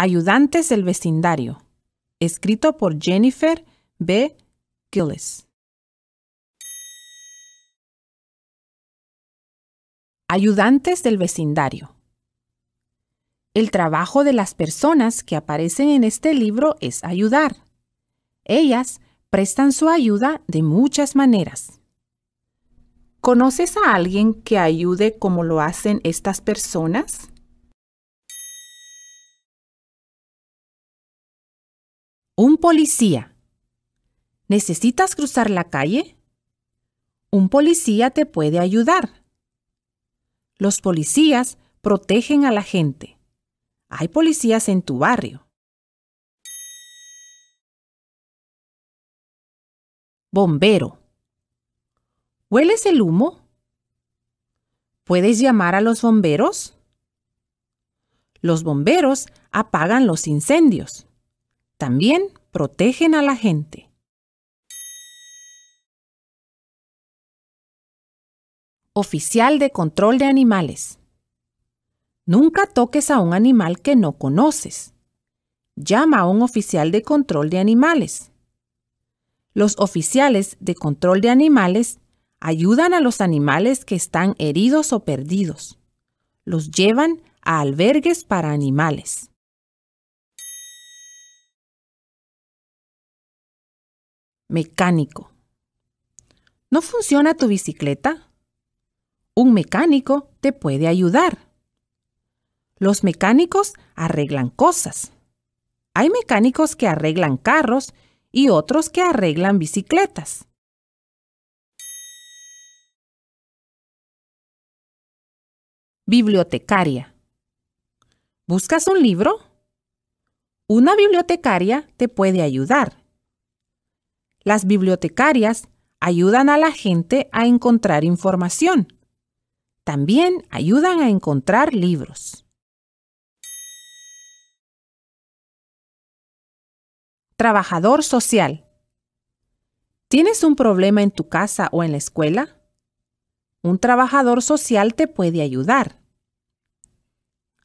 Ayudantes del vecindario. Escrito por Jennifer B. Gillis. Ayudantes del vecindario. El trabajo de las personas que aparecen en este libro es ayudar. Ellas prestan su ayuda de muchas maneras. ¿Conoces a alguien que ayude como lo hacen estas personas? Un policía. ¿Necesitas cruzar la calle? Un policía te puede ayudar. Los policías protegen a la gente. Hay policías en tu barrio. Bombero. ¿Hueles el humo? ¿Puedes llamar a los bomberos? Los bomberos apagan los incendios. También protegen a la gente. Oficial de Control de Animales. Nunca toques a un animal que no conoces. Llama a un oficial de control de animales. Los oficiales de control de animales ayudan a los animales que están heridos o perdidos. Los llevan a albergues para animales. mecánico. ¿No funciona tu bicicleta? Un mecánico te puede ayudar. Los mecánicos arreglan cosas. Hay mecánicos que arreglan carros y otros que arreglan bicicletas. Bibliotecaria. ¿Buscas un libro? Una bibliotecaria te puede ayudar. Las bibliotecarias ayudan a la gente a encontrar información. También ayudan a encontrar libros. Trabajador social. ¿Tienes un problema en tu casa o en la escuela? Un trabajador social te puede ayudar.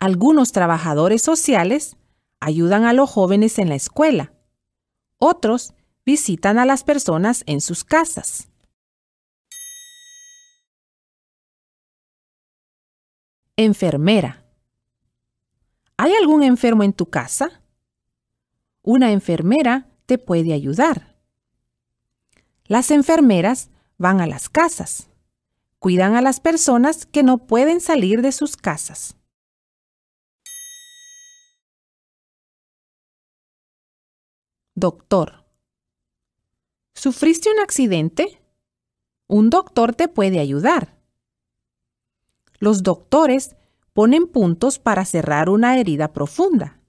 Algunos trabajadores sociales ayudan a los jóvenes en la escuela. Otros visitan a las personas en sus casas. Enfermera. ¿Hay algún enfermo en tu casa? Una enfermera te puede ayudar. Las enfermeras van a las casas. Cuidan a las personas que no pueden salir de sus casas. Doctor. ¿Sufriste un accidente? Un doctor te puede ayudar. Los doctores ponen puntos para cerrar una herida profunda.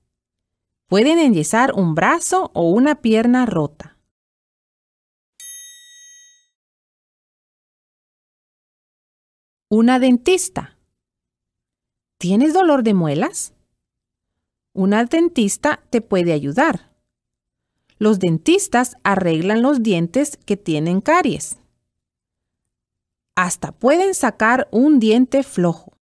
Pueden enyesar un brazo o una pierna rota. Una dentista. ¿Tienes dolor de muelas? Una dentista te puede ayudar. Los dentistas arreglan los dientes que tienen caries. Hasta pueden sacar un diente flojo.